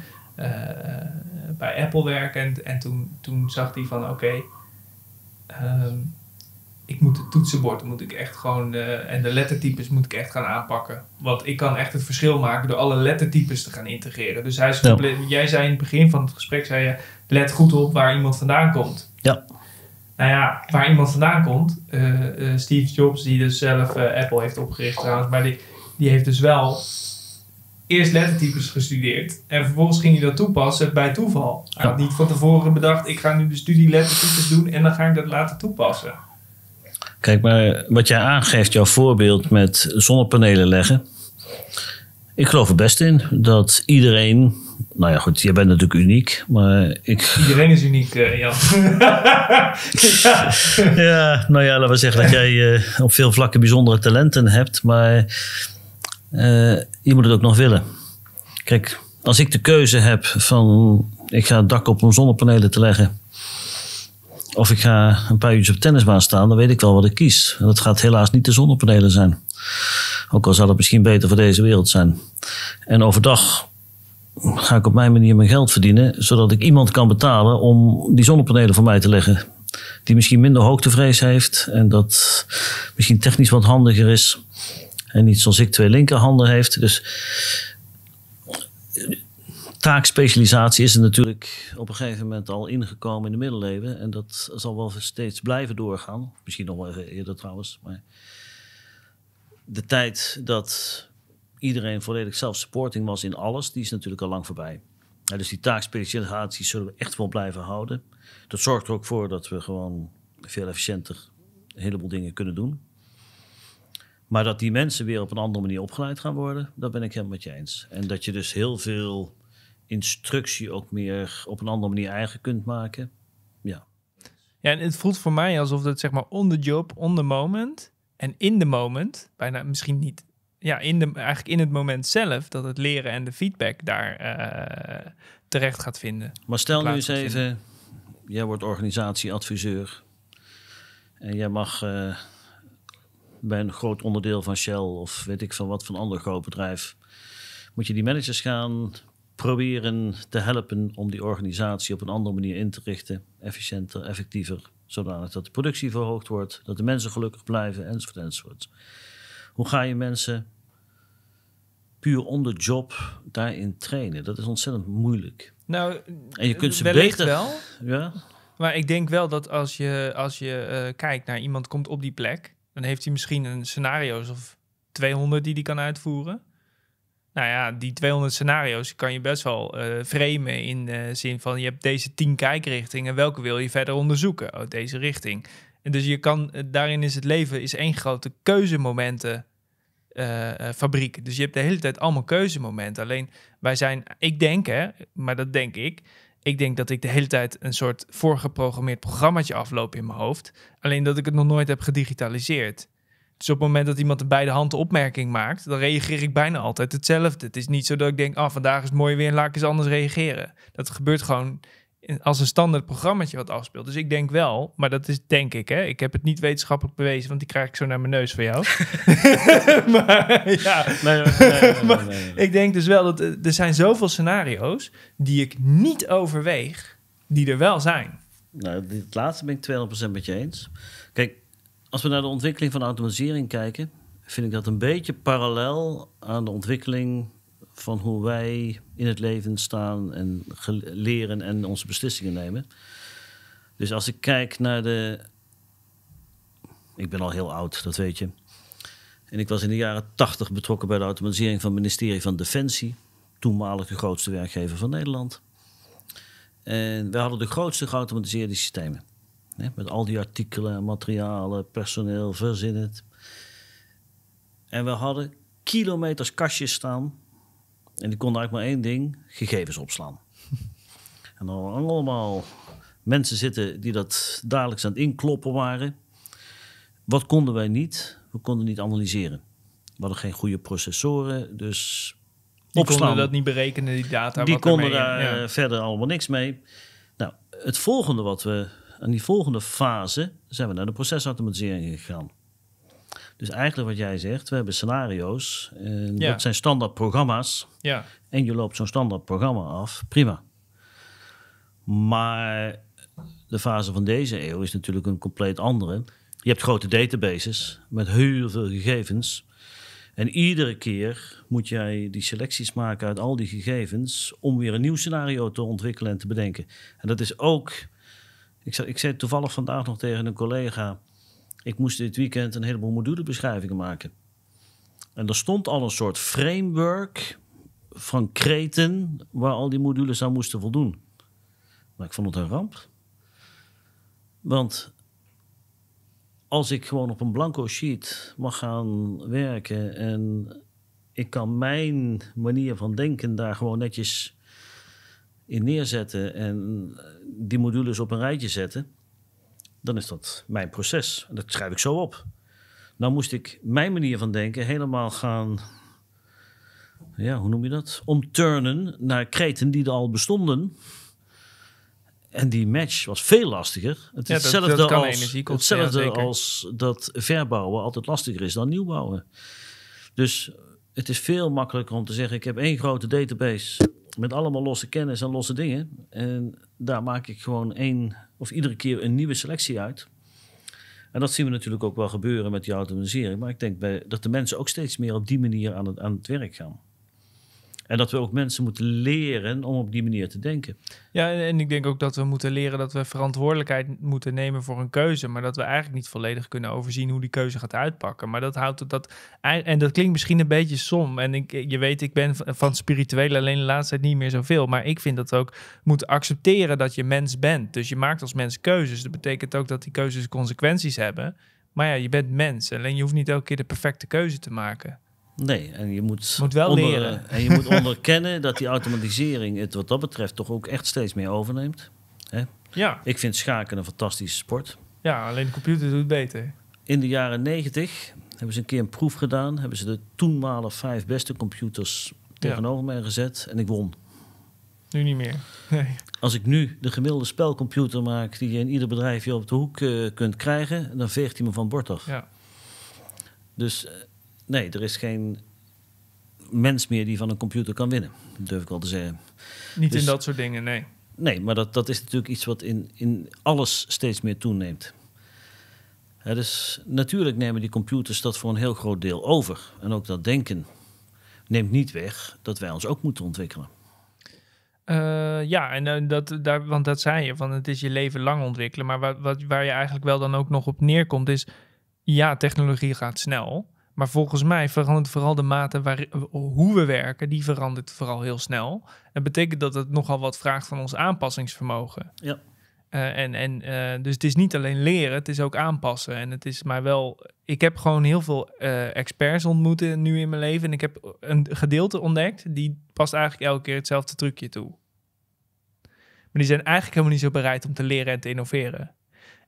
bij Apple werken en, toen, toen zag hij van oké, ehm, ik moet het toetsenbord moet ik echt gewoon, eh, en de lettertypes moet ik echt gaan aanpakken. Want ik kan echt het verschil maken door alle lettertypes te gaan integreren. Dus hij jij zei in het begin van het gesprek, zei je, let goed op waar iemand vandaan komt. Ja. Nou ja, waar iemand vandaan komt, eh, eh, Steve Jobs, die dus zelf Apple heeft opgericht trouwens, maar die, die heeft dus wel eerst lettertypes gestudeerd. En vervolgens ging hij dat toepassen bij toeval. Hij had niet van tevoren bedacht, ik ga nu de studie lettertypes doen en dan ga ik dat laten toepassen. Kijk, maar wat jij aangeeft, jouw voorbeeld met zonnepanelen leggen. Ik geloof er best in dat iedereen. Nou ja, goed, jij bent natuurlijk uniek, maar ik. Iedereen is uniek, eh, Jan. ja. ja. nou ja, laten we zeggen dat jij eh, op veel vlakken bijzondere talenten hebt, maar eh, je moet het ook nog willen. Kijk, als ik de keuze heb van ik ga het dak op om zonnepanelen te leggen, of ik ga een paar uurtjes op tennisbaan staan, dan weet ik wel wat ik kies. En dat gaat helaas niet de zonnepanelen zijn. Ook al zou dat misschien beter voor deze wereld zijn. En overdag ga ik op mijn manier mijn geld verdienen, zodat ik iemand kan betalen om die zonnepanelen voor mij te leggen. Die misschien minder hoogtevrees heeft en dat misschien technisch wat handiger is. En niet zoals ik twee linkerhanden heeft. Dus taakspecialisatie is er natuurlijk op een gegeven moment al ingekomen in de middeleeuwen. En dat zal wel steeds blijven doorgaan. Misschien nog wel even eerder trouwens. Maar de tijd dat iedereen volledig zelfsupporting was in alles, die is natuurlijk al lang voorbij. dus die taakspecialisatie zullen we echt wel blijven houden. Dat zorgt er ook voor dat we gewoon veel efficiënter een heleboel dingen kunnen doen. Maar dat die mensen weer op een andere manier opgeleid gaan worden, dat ben ik helemaal met je eens. En dat je dus heel veel instructie ook meer op een andere manier eigen kunt maken. Ja. Ja, en het voelt voor mij alsof dat zeg maar on the job, on the moment en in the moment, bijna misschien niet, ja, in de, eigenlijk in het moment zelf, dat het leren en de feedback daar eh, terecht gaat vinden. Maar stel nu eens even, jij wordt organisatieadviseur en jij mag eh, bij een groot onderdeel van Shell of weet ik van wat van ander groot bedrijf, moet je die managers gaan proberen te helpen om die organisatie op een andere manier in te richten. Efficiënter, effectiever, zodanig dat de productie verhoogd wordt, dat de mensen gelukkig blijven enzovoort enzovoort. Hoe ga je mensen puur on the job daarin trainen? Dat is ontzettend moeilijk. Nou, en je kunt ze beter wel. Ja? Maar ik denk wel dat als je, als je eh, kijkt naar iemand komt op die plek, dan heeft hij misschien een scenario's of 200 die hij kan uitvoeren. Nou ja, die 200 scenario's kan je best wel uh, framen in de zin van je hebt deze 10 kijkrichtingen, welke wil je verder onderzoeken? Oh, deze richting. En dus je kan, eh, daarin is het leven is één grote keuzemomenten eh, fabriek. Dus je hebt de hele tijd allemaal keuzemomenten. Alleen wij zijn, ik denk hè, maar dat denk ik. Ik denk dat ik de hele tijd een soort voorgeprogrammeerd programmaatje afloop in mijn hoofd. Alleen dat ik het nog nooit heb gedigitaliseerd. Dus op het moment dat iemand de beide handen opmerking maakt, dan reageer ik bijna altijd hetzelfde. Het is niet zo dat ik denk, ah, vandaag is het mooi weer en laat ik eens anders reageren. Dat gebeurt gewoon als een standaard programmaatje wat afspeelt. Dus ik denk wel, maar dat is denk ik, hè. Ik heb het niet wetenschappelijk bewezen, want die krijg ik zo naar mijn neus van jou. maar ja, nee, nee, nee, ik denk dus wel dat eh, er zijn zoveel scenario's die ik niet overweeg, die er wel zijn. Nou, dit laatste ben ik 200% met je eens. Kijk, als we naar de ontwikkeling van automatisering kijken, vind ik dat een beetje parallel aan de ontwikkeling van hoe wij in het leven staan en leren en onze beslissingen nemen. Dus als ik kijk naar de. Ik ben al heel oud, dat weet je. En ik was in de jaren tachtig betrokken bij de automatisering van het ministerie van Defensie, toenmalig de grootste werkgever van Nederland. En we hadden de grootste geautomatiseerde systemen met al die artikelen, materialen, personeel, verzinnen. het. En we hadden kilometers kastjes staan. En die konden eigenlijk maar één ding, gegevens opslaan. en dan allemaal mensen zitten die dat dagelijks aan het inkloppen waren. Wat konden wij niet? We konden niet analyseren. We hadden geen goede processoren, dus die opslaan. konden dat niet berekenen, die data. Die konden daar eh, verder allemaal niks mee. Nou, het volgende wat we en die volgende fase zijn we naar de procesautomatisering gegaan. Dus eigenlijk wat jij zegt, we hebben scenario's. Dat zijn standaard programma's. Ja. En je loopt zo'n standaard programma af, prima. Maar de fase van deze eeuw is natuurlijk een compleet andere. Je hebt grote databases met heel veel gegevens. En iedere keer moet jij die selecties maken uit al die gegevens om weer een nieuw scenario te ontwikkelen en te bedenken. En dat is ook ik zei, ik zei toevallig vandaag nog tegen een collega... ik moest dit weekend een heleboel modulebeschrijvingen maken. En er stond al een soort framework van kreten... waar al die modules aan moesten voldoen. Maar ik vond het een ramp. Want als ik gewoon op een blanco sheet mag gaan werken en ik kan mijn manier van denken daar gewoon netjes in neerzetten en eh, die modules op een rijtje zetten, dan is dat mijn proces. Dat schrijf ik zo op. Nou moest ik mijn manier van denken helemaal gaan, ja, hoe noem je dat? Omturnen naar kreten die er al bestonden. En die match was veel lastiger. Het is ja, dat, hetzelfde, dat als, hetzelfde als dat verbouwen altijd lastiger is dan nieuwbouwen. Dus het is veel makkelijker om te zeggen: ik heb één grote database met allemaal losse kennis en losse dingen. En daar maak ik gewoon één of iedere keer een nieuwe selectie uit. En dat zien we natuurlijk ook wel gebeuren met die automatisering. Maar ik denk dat de mensen ook steeds meer op die manier aan het, aan het werk gaan. En dat we ook mensen moeten leren om op die manier te denken. Ja, en ik denk ook dat we moeten leren dat we verantwoordelijkheid moeten nemen voor een keuze. Maar dat we eigenlijk niet volledig kunnen overzien hoe die keuze gaat uitpakken. Maar dat houdt dat. En dat klinkt misschien een beetje som. En ik, je weet, ik ben van spiritueel alleen de laatste tijd niet meer zoveel. Maar ik vind dat we ook moeten accepteren dat je mens bent. Dus je maakt als mens keuzes. Dat betekent ook dat die keuzes consequenties hebben. Maar ja, je bent mens. Alleen je hoeft niet elke keer de perfecte keuze te maken. Nee, en je moet, moet wel leren. En je moet onderkennen dat die automatisering het wat dat betreft toch ook echt steeds meer overneemt. Hè? Ja. Ik vind schaken een fantastische sport. Ja, alleen de computer doet het beter. In de jaren negentig hebben ze een keer een proef gedaan. Hebben ze de toenmalen vijf beste computers tegenover ja. mij gezet en ik won. Nu niet meer. Nee. Als ik nu de gemiddelde spelcomputer maak die je in ieder bedrijfje op de hoek eh, kunt krijgen, dan veegt hij me van bord af. Ja. Dus eh, nee, er is geen mens meer die van een computer kan winnen, durf ik wel te zeggen. Niet in dus- dat soort dingen, nee. Nee, maar dat, dat is natuurlijk iets wat in, in alles steeds meer toeneemt. dus natuurlijk nemen die computers dat voor een heel groot deel over. En ook dat denken neemt niet weg dat wij ons ook moeten ontwikkelen. Eh, ja, en eh, dat, daar, want dat zei je, van het is je leven lang ontwikkelen. Maar wat, wat, waar je eigenlijk wel dan ook nog op neerkomt is... ja, technologie gaat snel, maar volgens mij verandert vooral de mate waar, hoe we werken, die verandert vooral heel snel. En betekent dat het nogal wat vraagt van ons aanpassingsvermogen. Ja. Eh, en, en, eh, dus het is niet alleen leren, het is ook aanpassen. En het is maar wel. Ik heb gewoon heel veel eh, experts ontmoet nu in mijn leven. En ik heb een gedeelte ontdekt die past eigenlijk elke keer hetzelfde trucje toe. Maar die zijn eigenlijk helemaal niet zo bereid om te leren en te innoveren.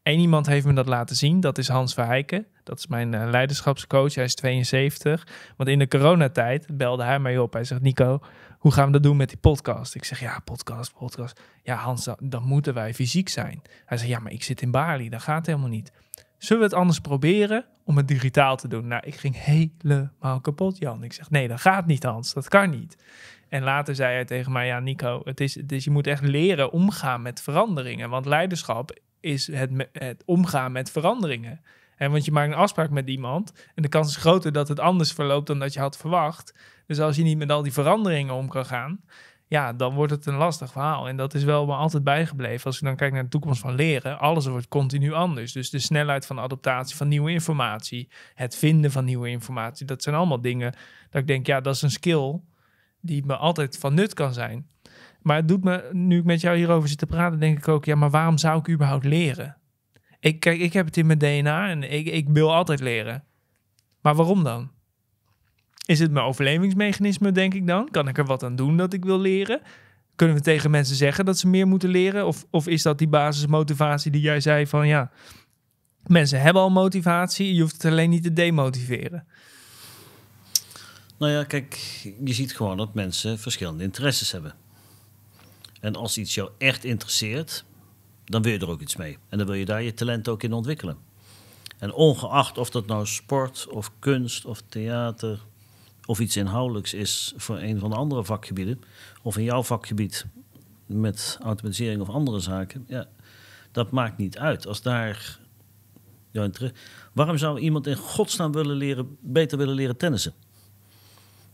Eén iemand heeft me dat laten zien. Dat is Hans Verheijken. Dat is mijn eh, leiderschapscoach. Hij is 72. Want in de coronatijd belde hij mij op. Hij zegt, Nico, hoe gaan we dat doen met die podcast? Ik zeg, ja, podcast, podcast. Ja, Hans, dan moeten wij fysiek zijn. Hij zegt, ja, maar ik zit in Bali. Dat gaat helemaal niet. Zullen we het anders proberen om het digitaal te doen? Nou, ik ging helemaal kapot, Jan. Ik zeg, nee, dat gaat niet, Hans. Dat kan niet. En later zei hij tegen mij, ja, Nico, het is, het je moet echt leren omgaan met veranderingen. Want leiderschap is het, omgaan met veranderingen. En want je maakt een afspraak met iemand en de kans is groter dat het anders verloopt dan dat je had verwacht. Dus als je niet met al die veranderingen om kan gaan, ja, dan wordt het een lastig verhaal. En dat is wel me altijd bijgebleven. Als ik dan kijk naar de toekomst van leren, alles wordt continu anders. Dus de snelheid van adaptatie van nieuwe informatie, het vinden van nieuwe informatie, dat zijn allemaal dingen dat ik denk, ja, dat is een skill die me altijd van nut kan zijn. Maar het doet me, nu ik met jou hierover zit te praten, denk ik ook, ja, maar waarom zou ik überhaupt leren? Ik, kijk, ik heb het in mijn DNA en ik, ik wil altijd leren. Maar waarom dan? Is het mijn overlevingsmechanisme, denk ik dan? Kan ik er wat aan doen dat ik wil leren? Kunnen we tegen mensen zeggen dat ze meer moeten leren? Of, of is dat die basismotivatie die jij zei van ja, mensen hebben al motivatie, je hoeft het alleen niet te demotiveren? Nou ja, kijk, je ziet gewoon dat mensen verschillende interesses hebben. En als iets jou echt interesseert, dan wil je er ook iets mee. En dan wil je daar je talent ook in ontwikkelen. En ongeacht of dat nou sport of kunst of theater of iets inhoudelijks is voor een van de andere vakgebieden, of in jouw vakgebied met automatisering of andere zaken, ja, dat maakt niet uit. Als daar. waarom zou iemand in godsnaam willen leren, beter willen leren tennissen?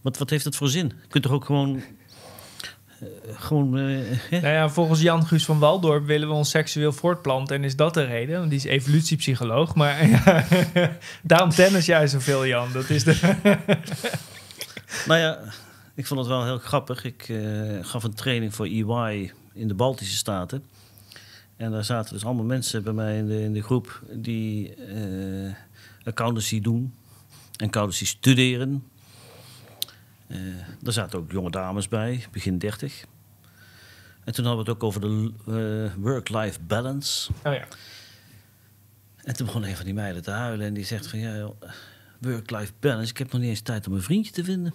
Wat, wat heeft het voor zin? Je kunt toch ook gewoon eh, gewoon... Eh, nou ja, volgens Jan Guus van Waldorp willen we ons seksueel voortplanten. En is dat de reden? Want die is evolutiepsycholoog. Maar daarom tennis juist zoveel, Jan. Dat is de... nou ja, ik vond het wel heel grappig. Ik eh, gaf een training voor EY in de Baltische Staten. En daar zaten dus allemaal mensen bij mij in de, in de groep die accountancy doen. En accountancy studeren er eh, zaten ook jonge dames bij, begin 30. En toen hadden we het ook over de eh, work-life balance. Oh ja. En toen begon een van die meiden te huilen en die zegt van ja, work-life balance, ik heb nog niet eens tijd om een vriendje te vinden.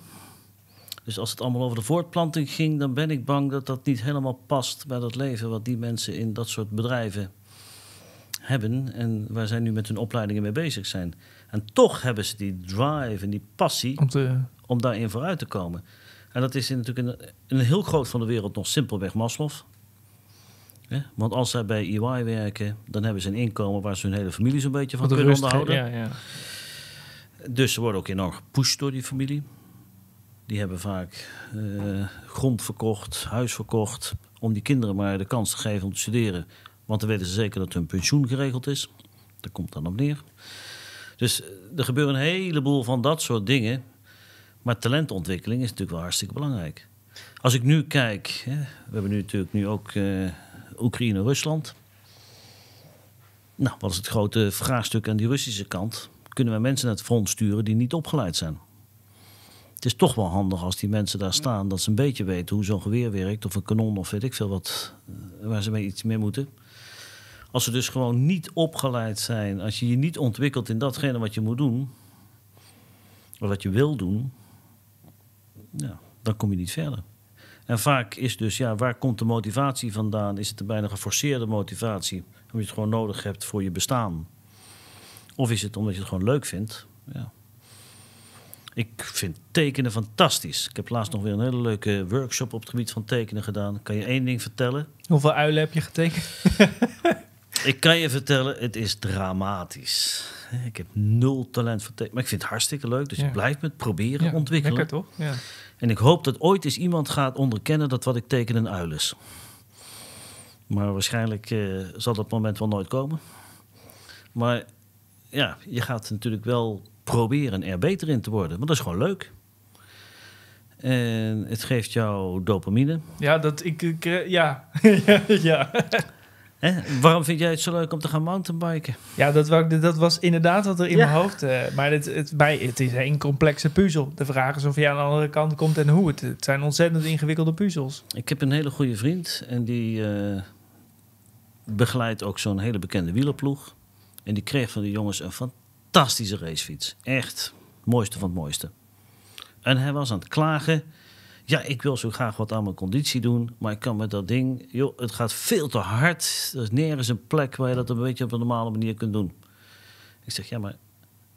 Dus als het allemaal over de voortplanting ging, dan ben ik bang dat dat niet helemaal past bij dat leven wat die mensen in dat soort bedrijven hebben en waar zij nu met hun opleidingen mee bezig zijn. En toch hebben ze die drive en die passie om te, om daarin vooruit te komen. En dat is in natuurlijk een, een heel groot van de wereld nog simpelweg Maslow. Ja, want als zij bij EY werken, dan hebben ze een inkomen waar ze hun hele familie zo'n beetje van kunnen onderhouden. Ja, ja. Dus ze worden ook enorm gepusht door die familie. Die hebben vaak eh, grond verkocht, huis verkocht, om die kinderen maar de kans te geven om te studeren. Want dan weten ze zeker dat hun pensioen geregeld is. Dat komt dan op neer. Dus eh, er gebeuren een heleboel van dat soort dingen maar talentontwikkeling is natuurlijk wel hartstikke belangrijk. Als ik nu kijk, hè, we hebben nu natuurlijk nu ook uh, eh, Oekraïne-Rusland. Nou, wat is het grote vraagstuk aan die Russische kant? Kunnen we mensen naar het front sturen die niet opgeleid zijn? Het is toch wel handig als die mensen daar staan, dat ze een beetje weten hoe zo'n geweer werkt, of een kanon, of weet ik veel wat, eh, waar ze mee iets mee moeten. Als ze dus gewoon niet opgeleid zijn, als je je niet ontwikkelt in datgene wat je moet doen, of wat je wil doen, ja, dan kom je niet verder. En vaak is dus, ja, waar komt de motivatie vandaan? Is het een bijna geforceerde motivatie, omdat je het gewoon nodig hebt voor je bestaan? Of is het omdat je het gewoon leuk vindt? Ja. Ik vind tekenen fantastisch. Ik heb laatst nog weer een hele leuke workshop op het gebied van tekenen gedaan. Kan je één ding vertellen? Hoeveel uilen heb je getekend? Ik kan je vertellen, het is dramatisch. Ik heb nul talent voor tekenen, maar ik vind het hartstikke leuk. Dus ja. ik blijf met proberen ja, ontwikkelen. Lekker toch? Ja. En ik hoop dat ooit eens iemand gaat onderkennen dat wat ik teken een uil is. Maar waarschijnlijk eh, zal dat moment wel nooit komen. Maar ja, je gaat natuurlijk wel proberen er beter in te worden. Want dat is gewoon leuk. En het geeft jou dopamine. Ja, dat ik, eh, ja. ja. Waarom vind jij het zo leuk om te gaan mountainbiken? Ja, dat, dat was inderdaad wat er in mijn hoofd... Uh, maar het, het, bij, het is een complexe puzzel. De vraag is of je aan de andere kant komt en hoe. Het, het zijn ontzettend ingewikkelde puzzels. Ik heb een hele goede vriend en die eh, begeleidt ook zo'n hele bekende wielerploeg. En die kreeg van de jongens een fantastische racefiets. Echt, mooiste van het mooiste. En hij was aan het klagen ja, ik wil zo graag wat aan mijn conditie doen, maar ik kan met dat ding, joh, het gaat veel te hard. Er is nergens een plek waar je dat een beetje op een normale manier kunt doen. Ik zeg, ja, maar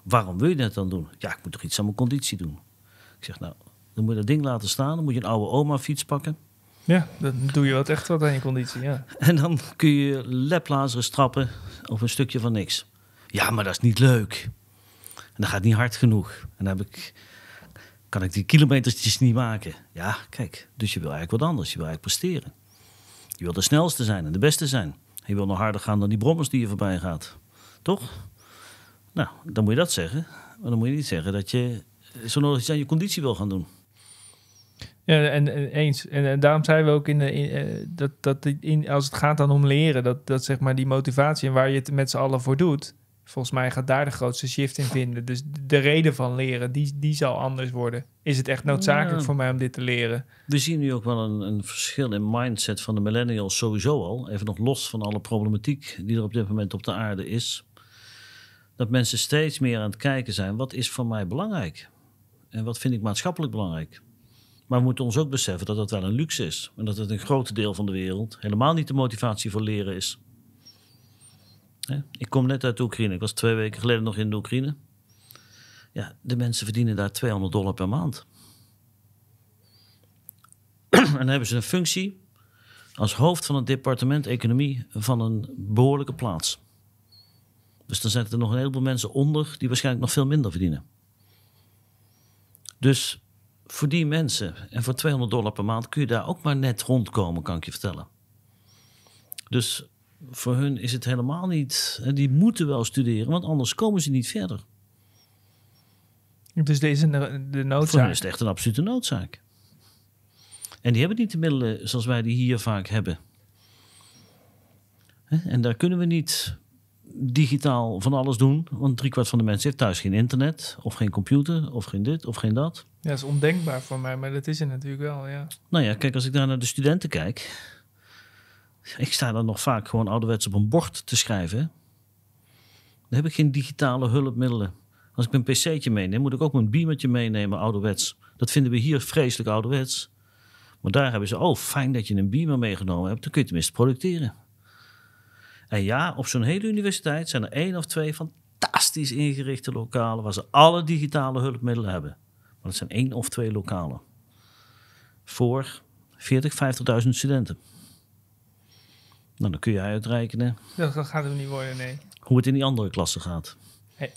waarom wil je dat dan doen? Ja, ik moet toch iets aan mijn conditie doen. Ik zeg, nou, dan moet je dat ding laten staan, dan moet je een oude oma fiets pakken. Ja, dan doe je wat echt wat aan je conditie, ja. En dan kun je leplazeren strappen of een stukje van niks. Ja, maar dat is niet leuk. En dat gaat niet hard genoeg. En dan heb ik kan ik die kilometertjes dus niet maken. Ja, kijk, dus je wil eigenlijk wat anders. Je wil eigenlijk presteren. Je wil de snelste zijn en de beste zijn. Je wil nog harder gaan dan die brommers die je voorbij gaat. Toch? Nou, dan moet je dat zeggen. Maar dan moet je niet zeggen dat je eh, zo nodig aan je conditie wil gaan doen. Ja, en, eens. En, daarom zijn we ook in, de, eh, dat, dat in, als het gaat dan om leren, dat, dat zeg maar die motivatie en waar je het met z'n allen voor doet, Volgens mij gaat daar de grootste shift in vinden. Dus de reden van leren, die, die zal anders worden. Is het echt noodzakelijk voor mij om dit te leren? We zien nu ook wel een, een, verschil in mindset van de millennials sowieso al. Even nog los van alle problematiek die er op dit moment op de aarde is. Dat mensen steeds meer aan het kijken zijn, wat is voor mij belangrijk? En wat vind ik maatschappelijk belangrijk? Maar we moeten ons ook beseffen dat dat wel een luxe is. En dat het een groot deel van de wereld helemaal niet de motivatie voor leren is. Ik kom net uit Oekraïne. Ik was twee weken geleden nog in de Oekraïne. Ja, de mensen verdienen daar 200 dollar per maand. en dan hebben ze een functie als hoofd van het departement economie van een behoorlijke plaats. Dus dan zitten er nog een heleboel mensen onder die waarschijnlijk nog veel minder verdienen. Dus voor die mensen en voor 200 dollar per maand kun je daar ook maar net rondkomen, kan ik je vertellen. Dus voor hun is het helemaal niet. Die moeten wel studeren, want anders komen ze niet verder. Dus deze de noodzaak. Voor is echt een absolute noodzaak. En die hebben niet de middelen zoals wij die hier vaak hebben. En daar kunnen we niet digitaal van alles doen. Want driekwart van de mensen heeft thuis geen internet, of geen computer, of geen dit, of geen dat. Ja, dat is ondenkbaar voor mij, maar dat is er natuurlijk wel, ja. Nou ja, kijk, als ik daar naar de studenten kijk, ik sta dan nog vaak gewoon ouderwets op een bord te schrijven. Dan heb ik geen digitale hulpmiddelen. Als ik mijn pc'tje meeneem, moet ik ook mijn biemertje meenemen, ouderwets. Dat vinden we hier vreselijk ouderwets. Maar daar hebben ze, oh fijn dat je een beamer meegenomen hebt, dan kun je tenminste producteren. En ja, op zo'n hele universiteit zijn er één of twee fantastisch ingerichte lokalen waar ze alle digitale hulpmiddelen hebben. Maar dat zijn één of twee lokalen. Voor 40, 50.000 studenten. Nou, dan kun je uitrekenen. Dat, dat gaat hem niet worden, nee. Hoe het in die andere klassen gaat.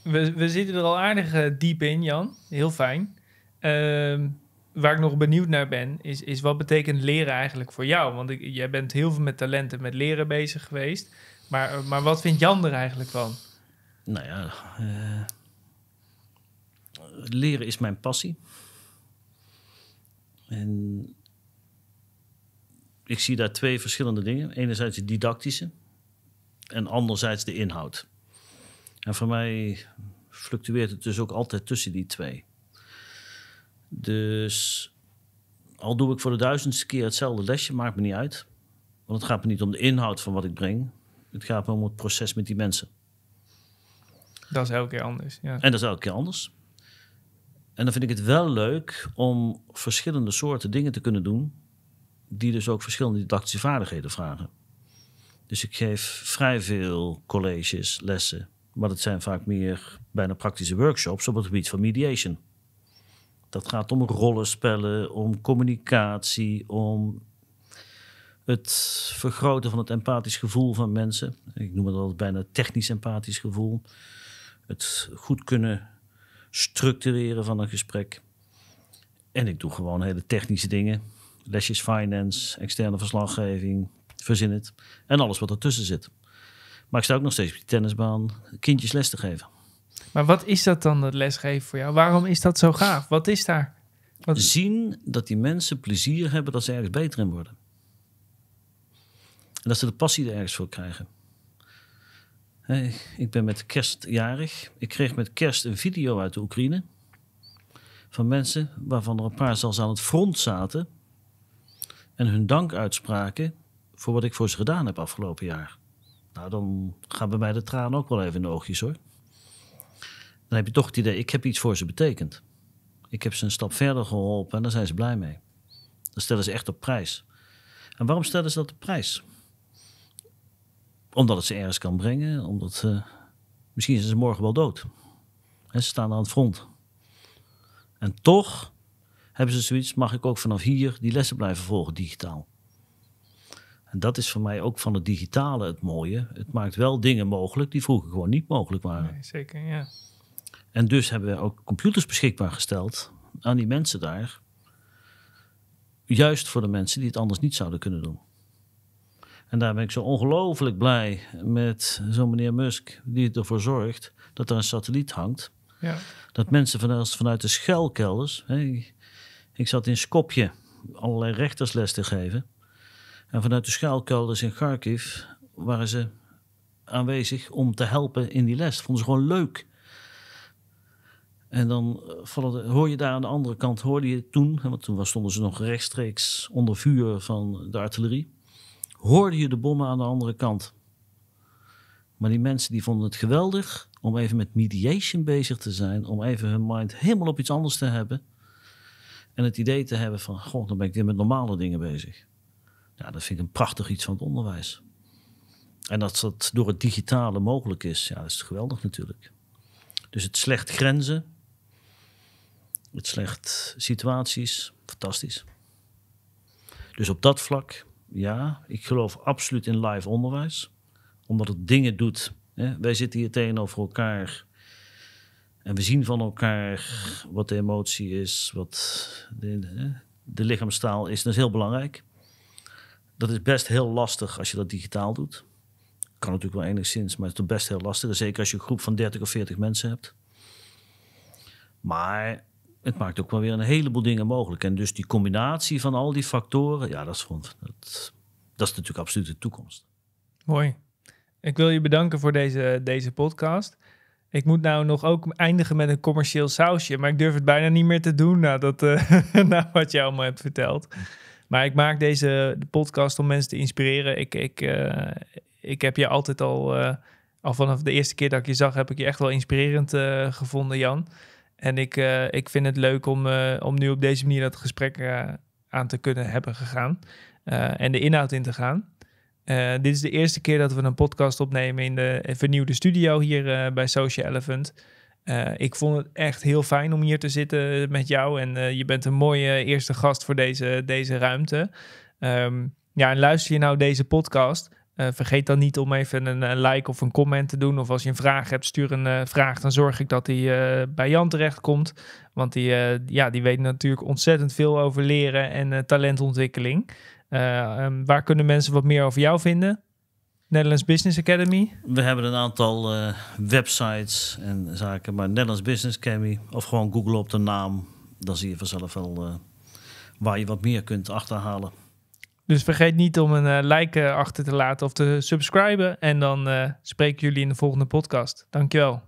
we, we zitten er al aardig eh, diep in, Jan. Heel fijn. Ehm, waar ik nog benieuwd naar ben, is, is wat betekent leren eigenlijk voor jou? Want ik, jij bent heel veel met talenten, met leren bezig geweest. Maar, eh, maar wat vindt Jan er eigenlijk van? Nou ja, eh, leren is mijn passie. En ik zie daar twee verschillende dingen. Enerzijds de didactische en anderzijds de inhoud. En voor mij fluctueert het dus ook altijd tussen die twee. Dus al doe ik voor de duizendste keer hetzelfde lesje, maakt me niet uit. Want het gaat me niet om de inhoud van wat ik breng. Het gaat me om het proces met die mensen. Dat is elke keer anders. Ja. En dat is elke keer anders. En dan vind ik het wel leuk om verschillende soorten dingen te kunnen doen die dus ook verschillende didactische vaardigheden vragen. Dus ik geef vrij veel colleges, lessen, maar het zijn vaak meer bijna praktische workshops op het gebied van mediation. Dat gaat om rollenspellen, om communicatie, om het vergroten van het empathisch gevoel van mensen. Ik noem het altijd bijna technisch empathisch gevoel. Het goed kunnen structureren van een gesprek. En ik doe gewoon hele technische dingen lesjes finance, externe verslaggeving, verzin het. En alles wat ertussen zit. Maar ik sta ook nog steeds op die tennisbaan kindjes les te geven. Maar wat is dat dan, dat lesgeven voor jou? Waarom is dat zo gaaf? Wat is daar? Zien dat die mensen plezier hebben dat ze ergens beter in worden. En dat ze de passie er ergens voor krijgen. Hey, ik ben met kerst jarig. Ik kreeg met kerst een video uit de Oekraïne. Van mensen waarvan er een paar zelfs aan het front zaten en hun dank uitspraken voor wat ik voor ze gedaan heb afgelopen jaar. Nou, dan gaan bij mij de tranen ook wel even in de oogjes hoor. Dan heb je toch het idee, ik heb iets voor ze betekend. Ik heb ze een stap verder geholpen en daar zijn ze blij mee. Dan stellen ze echt op prijs. En waarom stellen ze dat op prijs? Omdat het ze ergens kan brengen, omdat eh, misschien zijn ze morgen wel dood. En ze staan aan het front. En toch hebben ze zoiets, mag ik ook vanaf hier die lessen blijven volgen digitaal. En dat is voor mij ook van het digitale het mooie. Het maakt wel dingen mogelijk die vroeger gewoon niet mogelijk waren. Nee, zeker, ja. En dus hebben we ook computers beschikbaar gesteld aan die mensen daar. Juist voor de mensen die het anders niet zouden kunnen doen. En daar ben ik zo ongelooflijk blij met zo'n meneer Musk, die ervoor zorgt dat er een satelliet hangt. Ja. Dat mensen vanuit, vanuit de schelkelders ik zat in Skopje allerlei rechtersles te geven. En vanuit de schuilkelders in Kharkiv waren ze aanwezig om te helpen in die les. Vonden ze gewoon leuk. En dan eh, hoor je daar aan de andere kant, hoorde je toen, want toen stonden ze nog rechtstreeks onder vuur van de artillerie, hoorde je de bommen aan de andere kant. Maar die mensen die vonden het geweldig om even met mediation bezig te zijn, om even hun mind helemaal op iets anders te hebben. En het idee te hebben van, god, dan ben ik weer met normale dingen bezig. Ja, dat vind ik een prachtig iets van het onderwijs. En dat dat door het digitale mogelijk is, ja, dat is geweldig natuurlijk. Dus het slecht grenzen, het slecht situaties, fantastisch. Dus op dat vlak, ja, ik geloof absoluut in live onderwijs. Omdat het dingen doet. Hè? Wij zitten hier tegenover elkaar en we zien van elkaar wat de emotie is, wat de, lichaamstaal is. Dat is heel belangrijk. Dat is best heel lastig als je dat digitaal doet. Kan natuurlijk wel enigszins, maar het is best heel lastig. Zeker als je een groep van 30 of 40 mensen hebt. Maar het maakt ook wel weer een heleboel dingen mogelijk. En dus die combinatie van al die factoren, ja, dat is, gewoon, dat, dat is natuurlijk absoluut de toekomst. Mooi. Ik wil je bedanken voor deze, deze podcast. Ik moet nou nog ook eindigen met een commercieel sausje. Maar ik durf het bijna niet meer te doen nadat, uh, na wat jij allemaal hebt verteld. Maar ik maak deze de podcast om mensen te inspireren. Ik, ik, eh, ik heb je altijd al, eh, al vanaf de eerste keer dat ik je zag, heb ik je echt wel inspirerend gevonden, Jan. En ik, ik vind het leuk om, om nu op deze manier dat gesprek aan te kunnen hebben gegaan. en de inhoud in te gaan. Eh, dit is de eerste keer dat we een podcast opnemen in de vernieuwde studio hier eh, bij Social Elephant. Eh, ik vond het echt heel fijn om hier te zitten met jou. En je bent een mooie eerste gast voor deze, deze ruimte. Ehm, ja, en luister je nou deze podcast? vergeet dan niet om even een, like of een comment te doen. Of als je een vraag hebt, stuur een vraag. Dan zorg ik dat die bij Jan terechtkomt. Want die, ja, die weet natuurlijk ontzettend veel over leren en talentontwikkeling. Eh, ehm, waar kunnen mensen wat meer over jou vinden? Netherlands Business Academy? We hebben een aantal eh, websites en zaken, maar Netherlands Business Academy of gewoon Google op de naam, dan zie je vanzelf wel eh, waar je wat meer kunt achterhalen. Dus vergeet niet om een like achter te laten of te subscriben en dan spreken jullie in de volgende podcast. Dankjewel.